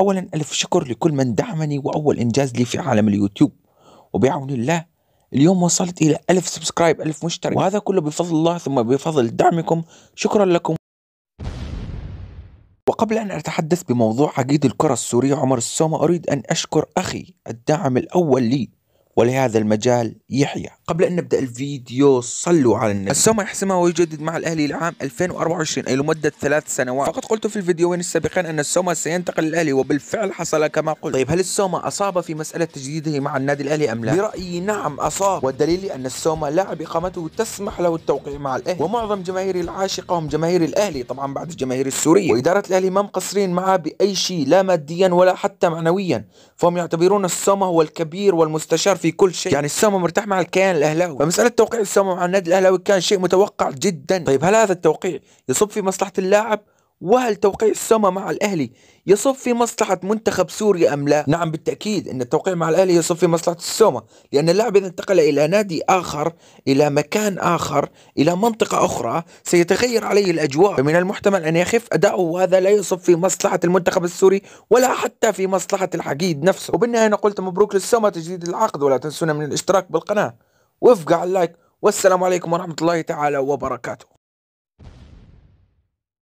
أولا ألف شكر لكل من دعمني وأول إنجاز لي في عالم اليوتيوب وبعون الله اليوم وصلت إلى ألف سبسكرايب ألف مشترك وهذا كله بفضل الله ثم بفضل دعمكم شكرا لكم وقبل أن أتحدث بموضوع عقيد الكرة السورية عمر السومة أريد أن أشكر أخي الدعم الأول لي ولهذا المجال يحيى قبل أن نبدأ الفيديو صلوا على النبي السومة يحسمها ويجدد مع الأهلي العام 2024 أي لمدة ثلاث سنوات فقد قلت في الفيديوين السابقين أن السومة سينتقل للأهلي وبالفعل حصل كما قلت طيب هل السومة أصاب في مسألة تجديده مع النادي الأهلي أم لا؟ برأيي نعم أصاب والدليل أن السومة لاعب إقامته تسمح له التوقيع مع الأهلي ومعظم جماهير العاشقة هم جماهير الأهلي طبعا بعد الجماهير السورية وإدارة الأهلي ما مقصرين معه بأي شيء لا ماديا ولا حتى معنويا فهم يعتبرون السومة هو الكبير والمستشار في كل شيء يعني السومة مرتاح مع الكيان الاهلاوي فمساله توقيع السمو مع النادي الاهلاوي كان شيء متوقع جدا طيب هل هذا التوقيع يصب في مصلحه اللاعب وهل توقيع السما مع الاهلي يصب في مصلحه منتخب سوريا ام لا؟ نعم بالتاكيد ان التوقيع مع الاهلي يصب في مصلحه السوما، لان اللاعب اذا انتقل الى نادي اخر، الى مكان اخر، الى منطقه اخرى، سيتغير عليه الاجواء، فمن المحتمل ان يخف اداؤه وهذا لا يصب في مصلحه المنتخب السوري ولا حتى في مصلحه الحقيد نفسه، وبالنهايه انا قلت مبروك للسوما تجديد العقد ولا تنسونا من الاشتراك بالقناه. على اللايك والسلام عليكم ورحمة الله تعالى وبركاته